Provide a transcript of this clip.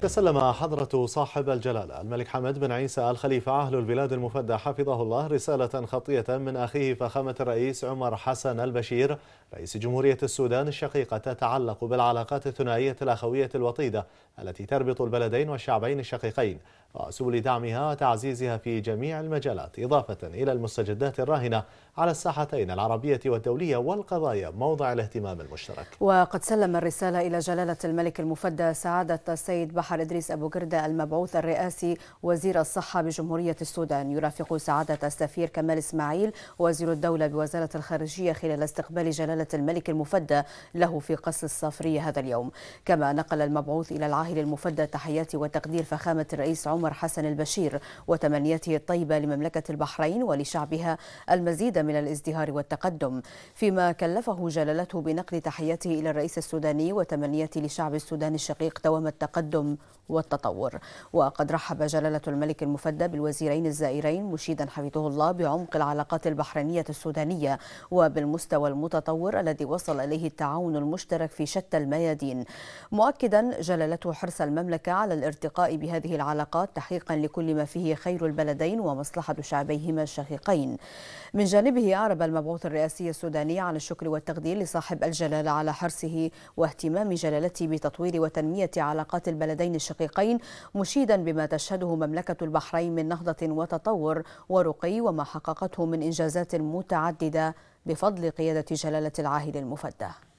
تسلم حضرة صاحب الجلالة الملك حمد بن عيسى الخليفة أهل البلاد المفدى حفظه الله رسالة خطية من أخيه فخامة الرئيس عمر حسن البشير رئيس جمهورية السودان الشقيقة تتعلق بالعلاقات الثنائية الأخوية الوطيدة التي تربط البلدين والشعبين الشقيقين وسبل دعمها وتعزيزها في جميع المجالات إضافة إلى المستجدات الراهنة على الساحتين العربية والدولية والقضايا موضع الاهتمام المشترك وقد سلم الرسالة إلى جلالة الملك المفدى سعادة السيد بحر إدريس أبو قردة المبعوث الرئاسي وزير الصحة بجمهورية السودان يرافق سعادة السفير كمال إسماعيل وزير الدولة بوزارة الخارجية خلال استقبال جلالة الملك المفدى له في قصر الصفرية هذا اليوم كما نقل المبعوث إلى العاهل المفدى تحيات وتقدير فخامة الرئيس عمر عمر حسن البشير وتمنيته الطيبة لمملكة البحرين ولشعبها المزيد من الازدهار والتقدم فيما كلفه جلالته بنقل تحياته إلى الرئيس السوداني وتمنية لشعب السودان الشقيق دوام التقدم والتطور وقد رحب جلالة الملك المفدى بالوزيرين الزائرين مشيدا حفظه الله بعمق العلاقات البحرينية السودانية وبالمستوى المتطور الذي وصل إليه التعاون المشترك في شتى الميادين مؤكدا جلالته حرص المملكة على الارتقاء بهذه العلاقات تحقيقا لكل ما فيه خير البلدين ومصلحة شعبيهما الشقيقين من جانبه أعرب المبعوث الرئاسي السوداني عن الشكر والتقدير لصاحب الجلالة على حرصه واهتمام جلالته بتطوير وتنمية علاقات البلدين الشقيقين مشيدا بما تشهده مملكة البحرين من نهضة وتطور ورقي وما حققته من إنجازات متعددة بفضل قيادة جلالة العاهل المفدى